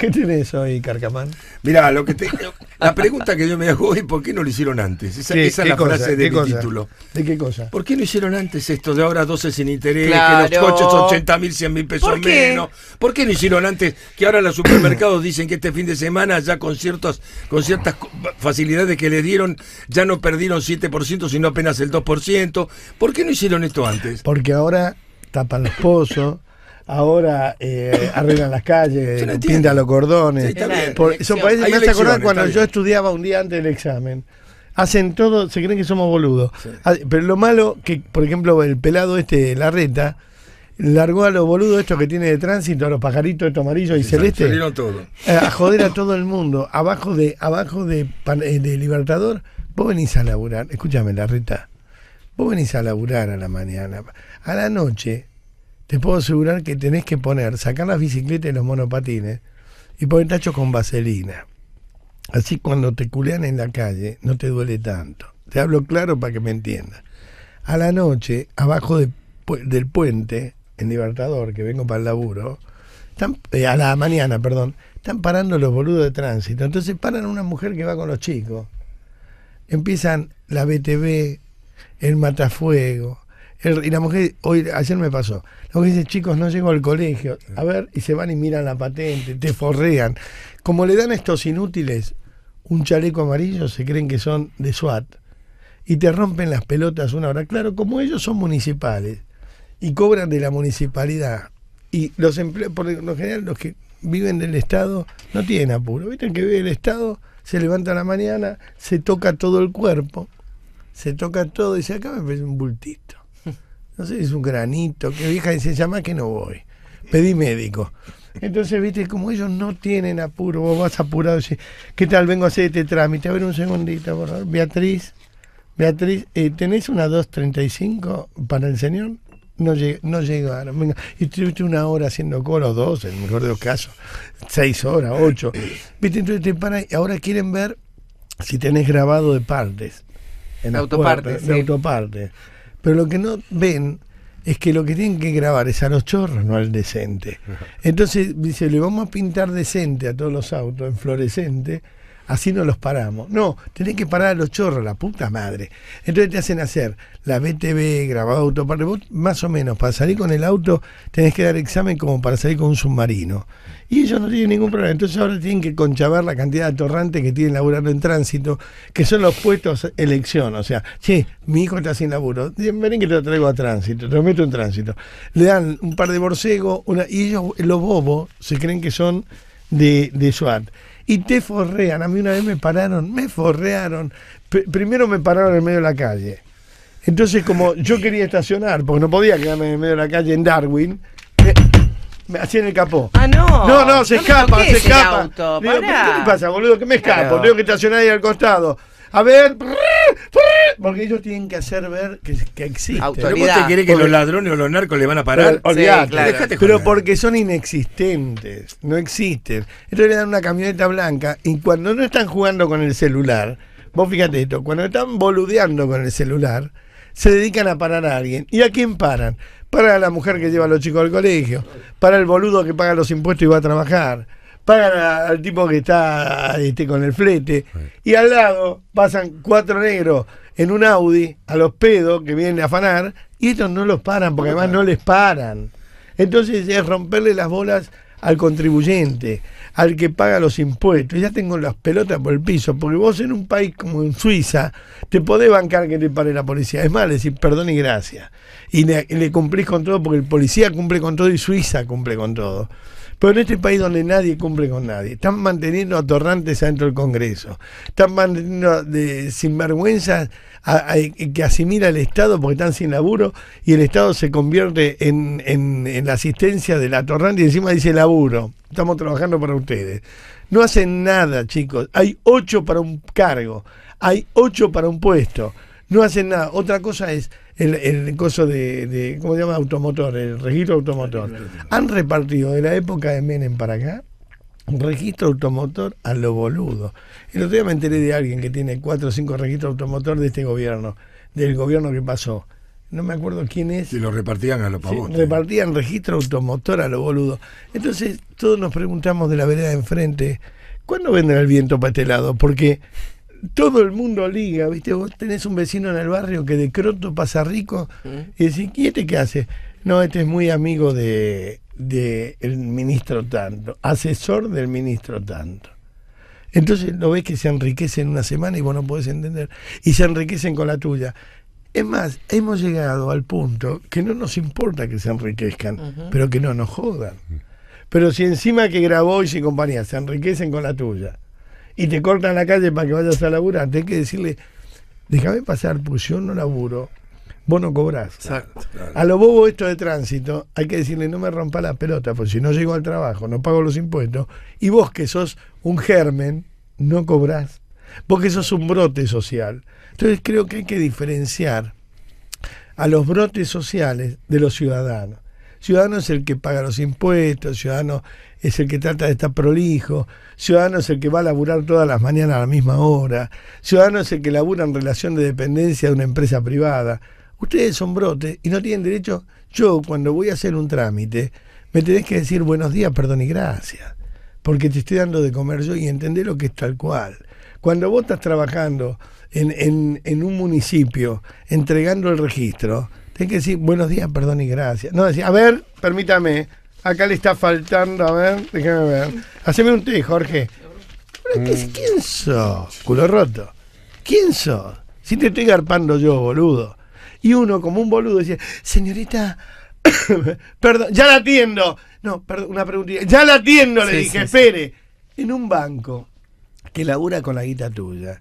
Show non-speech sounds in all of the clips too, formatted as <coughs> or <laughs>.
¿Qué tienes hoy, Carcamán? Mirá, lo que <laughs> la pregunta que yo me hago hoy, ¿por qué no lo hicieron antes? Esa, es la frase de mi título. ¿De qué cosa? ¿Por qué no hicieron antes esto de ahora 12 sin interés, que los coches 80 mil, 100 mil pesos menos? ¿Por qué no hicieron antes que ahora los supermercados dicen que este fin de semana ya con, ciertos, con ciertas facilidades que le dieron ya no perdieron 7%, sino apenas el 2%? ¿Por qué no hicieron esto antes? Porque ahora tapan los pozos ahora eh, arreglan las calles, pintan los cordones. me acordar cuando yo estudiaba un día antes del examen hacen todo, se creen que somos boludos. Ah, pero lo malo que, por ejemplo, el pelado este, la reta, largó a los boludos estos que tiene de tránsito, a los pajaritos de amarillos y celestes. A joder a todo el mundo. Abajo de, abajo de, eh, de Libertador, vos venís a laburar, escúchame la reta, vos venís a laburar a la mañana, a la noche te puedo asegurar que tenés que poner, sacar las bicicletas y los monopatines y poner tachos con vaselina. Así cuando te culean en la calle no te duele tanto. Te hablo claro para que me entiendas. A la noche, abajo del puente, en Libertador, que vengo para el laburo, eh, a la mañana, perdón, están parando los boludos de tránsito. Entonces paran una mujer que va con los chicos. Empiezan la BTV, el matafuego, y la mujer, hoy, ayer me pasó, la mujer dice, chicos, no llego al colegio, a ver, y se van y miran la patente, te forrean. Como le dan a estos inútiles un chaleco amarillo, se creen que son de SWAT, y te rompen las pelotas una hora. Claro, como ellos son municipales y cobran de la municipalidad, y los empleos, por lo general, los que viven del Estado no tienen apuro. ¿Viste? que vive el Estado se levanta a la mañana, se toca todo el cuerpo, se toca todo y se acaba, me un bultito no sé, es un granito, que vieja dice, llama que no voy, pedí médico. Entonces, viste, como ellos no tienen apuro, vos vas apurado, decís, ¿qué tal vengo a hacer este trámite? A ver un segundito, por favor. Beatriz, Beatriz, eh, ¿tenés una 235 para el señor? No, llega no llegaron. Venga. Y estuviste una hora haciendo coro, dos, en el mejor de los casos, seis horas, ocho. Viste, entonces te paran y ahora quieren ver si tenés grabado de partes. En autopartes. De autopartes. Pero lo que no ven es que lo que tienen que grabar es a los chorros, no al decente. <laughs> Entonces dice, le vamos a pintar decente a todos los autos, en fluorescente, así no los paramos. No, tenés que parar a los chorros, la puta madre. Entonces te hacen hacer la BTV, grabado autoparte, vos más o menos para salir con el auto tenés que dar examen como para salir con un submarino. Y ellos no tienen ningún problema. Entonces ahora tienen que conchabar la cantidad de atorrantes que tienen laburando en tránsito, que son los puestos elección. O sea, che, mi hijo está sin laburo, Miren que te lo traigo a tránsito, te lo meto en tránsito. Le dan un par de borcegos, una, y ellos, los bobos, se creen que son de, de SWAT. Y te forrean, a mí una vez me pararon, me forrearon. primero me pararon en medio de la calle. Entonces, como yo quería estacionar, porque no podía quedarme en medio de la calle en Darwin, me, hacían el capó. Ah, no. No, no, se escapa, se escapa. ¿Qué pasa, boludo? Que me escapo, tengo que estacionar ahí al costado a ver, porque ellos tienen que hacer ver que, existe. Autoridad. te quiere que los ladrones o los narcos le van a parar. Pero, claro. pero porque son inexistentes, no existen. Entonces le dan una camioneta blanca y cuando no están jugando con el celular, vos fíjate esto, cuando están boludeando con el celular, se dedican a parar a alguien. ¿Y a quién paran? Para la mujer que lleva a los chicos al colegio, para el boludo que paga los impuestos y va a trabajar, pagan al tipo que está este, con el flete, y al lado pasan cuatro negros en un Audi a los pedos que vienen a afanar, y estos no los paran, porque además no les paran. Entonces es romperle las bolas al contribuyente, al que paga los impuestos. Ya tengo las pelotas por el piso, porque vos en un país como en Suiza te podés bancar que te pare la policía. Es más, decir perdón y gracias. Y le, cumplís con todo, porque el policía cumple con todo y Suiza cumple con todo. Pero en este país donde nadie cumple con nadie, están manteniendo atorrantes adentro del Congreso, están manteniendo de que asimila el Estado porque están sin laburo y el Estado se convierte en, en la asistencia de la atorrante y encima dice laburo, estamos trabajando para ustedes. No hacen nada, chicos. Hay ocho para un cargo, hay ocho para un puesto. No hacen nada. Otra cosa es el, coso de, ¿cómo se llama? Automotor, el registro automotor. Han repartido de la época de Menem para acá registro automotor a lo boludo. El otro día me enteré de alguien que tiene cuatro o cinco registros automotor de este gobierno, del gobierno que pasó. No me acuerdo quién es. Y lo repartían a los pavos. Sí, repartían registro automotor a lo boludo. Entonces todos nos preguntamos de la vereda de enfrente, ¿cuándo vendrá el viento para este lado? Porque todo el mundo liga, ¿viste? Vos tenés un vecino en el barrio que de croto pasa rico y decís, ¿y este qué hace? No, este es muy amigo de, el ministro tanto, asesor del ministro tanto. Entonces lo ves que se en una semana y vos no podés entender. Y se enriquecen con la tuya. Es más, hemos llegado al punto que no nos importa que se enriquezcan, pero que no nos jodan. Pero si encima que grabó y compañía se enriquecen con la tuya, y te cortan la calle para que vayas a laburar, hay que decirle, déjame pasar, pues yo no laburo, vos no cobrás. A los bobos esto de tránsito, hay que decirle, no me rompa la pelota, porque si no llego al trabajo, no pago los impuestos, y vos que sos un germen, no cobrás. Vos que sos un brote social. Entonces creo que hay que diferenciar a los brotes sociales de los ciudadanos. Ciudadano es el que paga los impuestos, ciudadano es el que trata de estar prolijo, ciudadano es el que va a laburar todas las mañanas a la misma hora, ciudadano es el que labura en relación de dependencia de una empresa privada. Ustedes son brotes y no tienen derecho. Yo, cuando voy a hacer un trámite, me tenés que decir buenos días, perdón y gracias, porque te estoy dando de comer yo y entender lo que es tal cual. Cuando vos estás trabajando en, en un municipio entregando el registro, tengo que decir buenos días, perdón y gracias. No, decía, a ver, permítame. Acá le está faltando, a ver, déjame ver. Haceme un tweet, Jorge. ¿Quién sos? Culo roto. ¿Quién sos? Si te estoy garpando yo, boludo. Y uno, como un boludo, dice, señorita, <coughs> perdón, ya la atiendo. No, perdón, una preguntita. Ya la atiendo, le dije, espere. En un banco que labura con la guita tuya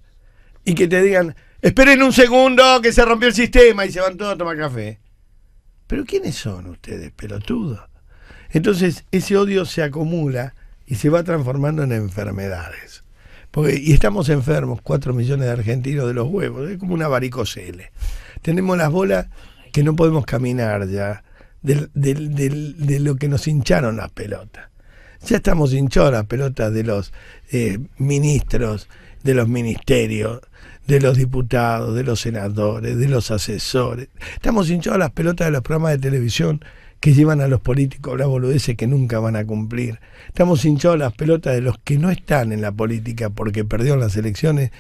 y que te digan, Esperen un segundo que se rompió el sistema y se van todos a tomar café. Pero ¿quiénes son ustedes, pelotudos? Entonces ese odio se acumula y se va transformando en enfermedades. Porque, y estamos enfermos, 4 millones de argentinos de los huevos, es como una varicocele. Tenemos las bolas que no podemos caminar ya, de, lo que nos hincharon las pelotas. Ya estamos hinchados las pelotas de los eh, ministros, de los ministerios, de los diputados, de los senadores, de los asesores. Estamos hinchados las pelotas de los programas de televisión que llevan a los políticos a boludeces que nunca van a cumplir. Estamos hinchados las pelotas de los que no están en la política porque perdieron las elecciones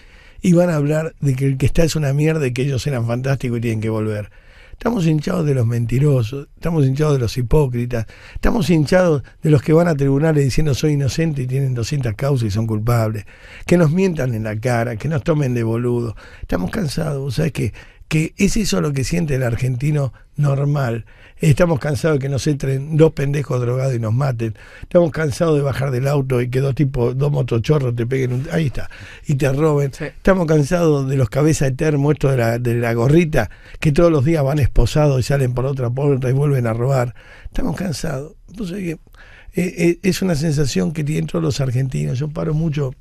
y van a hablar de que el que está es una mierda y que ellos eran fantásticos y tienen que volver. Estamos hinchados de los mentirosos, estamos hinchados de los hipócritas, estamos hinchados de los que van a tribunales diciendo soy inocente y tienen 200 causas y son culpables, que nos mientan en la cara, que nos tomen de boludo. Estamos cansados, ¿sabes que que es eso lo que siente el argentino normal. Estamos cansados de que nos entren dos pendejos drogados y nos maten. Estamos cansados de bajar del auto y que dos tipos, dos motochorros te peguen, ahí está, y te roben. Estamos cansados de los cabezas de termo, esto de la, de la gorrita, que todos los días van esposados y salen por otra puerta y vuelven a robar. Estamos cansados. Entonces, eh, eh, es una sensación que tienen todos los argentinos. Yo paro mucho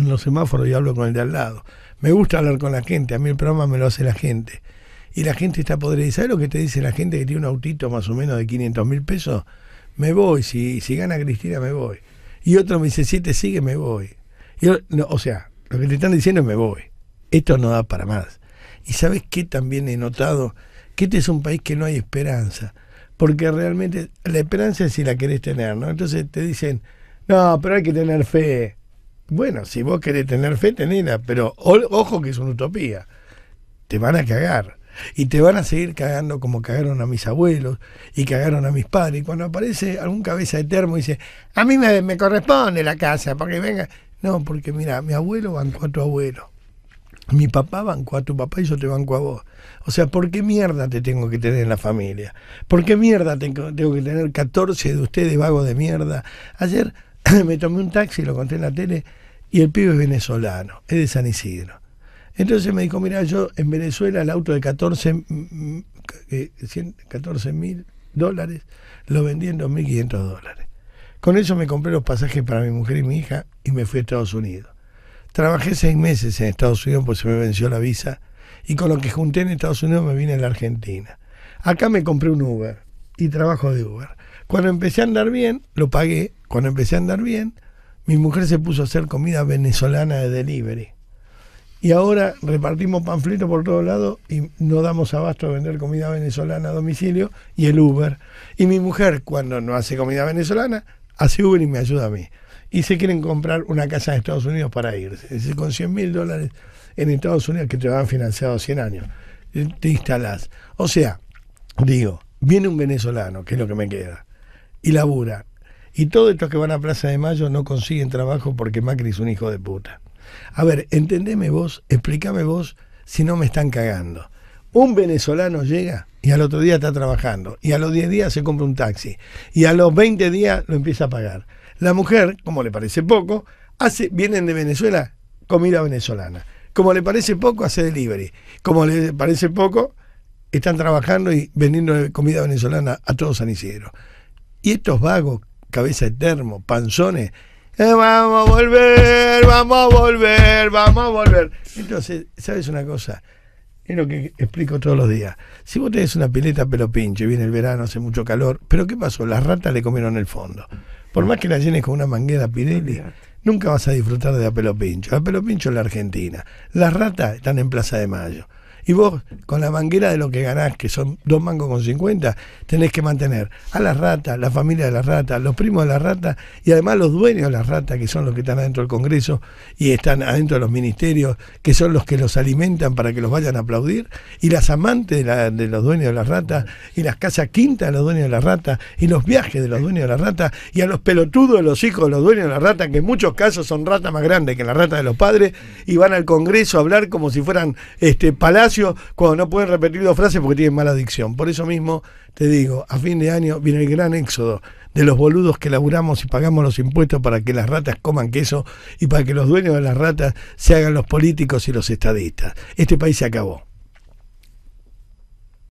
en los semáforos yo hablo con el de al lado. Me gusta hablar con la gente, a mí el programa me lo hace la gente. Y la gente está podrida. ¿Sabes lo que te dice la gente que tiene un autito más o menos de 500 mil pesos? Me voy, si, si gana Cristina me voy. Y otro me dice, si te sigue me voy. yo, no, o sea, lo que te están diciendo es me voy. Esto no da para más. Y sabes qué también he notado? Que este es un país que no hay esperanza. Porque realmente la esperanza es si la querés tener, ¿no? Entonces te dicen, no, pero hay que tener fe. Bueno, si vos querés tener fe, tenela, pero ojo que es una utopía. Te van a cagar. Y te van a seguir cagando como cagaron a mis abuelos y cagaron a mis padres. Y cuando aparece algún cabeza de termo y dice, a mí me, corresponde la casa, porque venga. No, porque mira, mi abuelo bancó a tu abuelo. Mi papá bancó a tu papá y yo te banco a vos. O sea, ¿por qué mierda te tengo que tener en la familia? ¿Por qué mierda tengo, tengo que tener 14 de ustedes vagos de mierda? Ayer <coughs> me tomé un taxi, lo conté en la tele, y el pibe es venezolano, es de San Isidro. Entonces me dijo, mira, yo en Venezuela el auto de 14, mm, mm, mil dólares lo vendí en 2.500 dólares. Con eso me compré los pasajes para mi mujer y mi hija y me fui a Estados Unidos. Trabajé seis meses en Estados Unidos porque se me venció la visa y con lo que junté en Estados Unidos me vine a la Argentina. Acá me compré un Uber y trabajo de Uber. Cuando empecé a andar bien, lo pagué cuando empecé a andar bien, mi mujer se puso a hacer comida venezolana de delivery. Y ahora repartimos panfletos por todos lados y no damos abasto a vender comida venezolana a domicilio y el Uber. Y mi mujer, cuando no hace comida venezolana, hace Uber y me ayuda a mí. Y se quieren comprar una casa en Estados Unidos para irse. Es con 100 mil dólares en Estados Unidos que te van financiado 100 años. Eh, te instalas O sea, digo, viene un venezolano, que es lo que me queda, y labura y todos estos que van a Plaza de Mayo no consiguen trabajo porque Macri es un hijo de puta. A ver, entendeme vos, explícame vos si no me están cagando. Un venezolano llega y al otro día está trabajando, y a los 10 días se compra un taxi, y a los 20 días lo empieza a pagar. La mujer, como le parece poco, hace, vienen de Venezuela comida venezolana. Como le parece poco, hace delivery. Como le parece poco, están trabajando y vendiendo comida venezolana a todos San Isidro. Y estos vagos cabeza de termo, panzones. Eh, vamos a volver, vamos a volver, vamos a volver. Entonces, ¿sabes una cosa? Es lo que explico todos los días. Si vos tenés una pileta pelo pinche, viene el verano, hace mucho calor, pero ¿qué pasó? Las ratas le comieron el fondo. Por más que la llenes con una manguera Pirelli, nunca vas a disfrutar de la pelo pincho. La pelo pincho es la Argentina. Las ratas están en Plaza de Mayo. Y vos, con la manguera de lo que ganás, que son dos mangos con 50, tenés que mantener a las rata, la familia de las rata, los primos de las rata y además los dueños de las ratas, que son los que están adentro del Congreso y están adentro de los ministerios, que son los que los alimentan para que los vayan a aplaudir, y las amantes de, los dueños de las ratas, y las casas quintas de los dueños de la rata y los viajes de los dueños de la rata y a los pelotudos de los hijos de los dueños de la rata que en muchos casos son ratas más grandes que la rata de los padres, y van al Congreso a hablar como si fueran este palacio cuando no pueden repetir dos frases porque tienen mala dicción. Por eso mismo te digo, a fin de año viene el gran éxodo de los boludos que laburamos y pagamos los impuestos para que las ratas coman queso y para que los dueños de las ratas se hagan los políticos y los estadistas. Este país se acabó.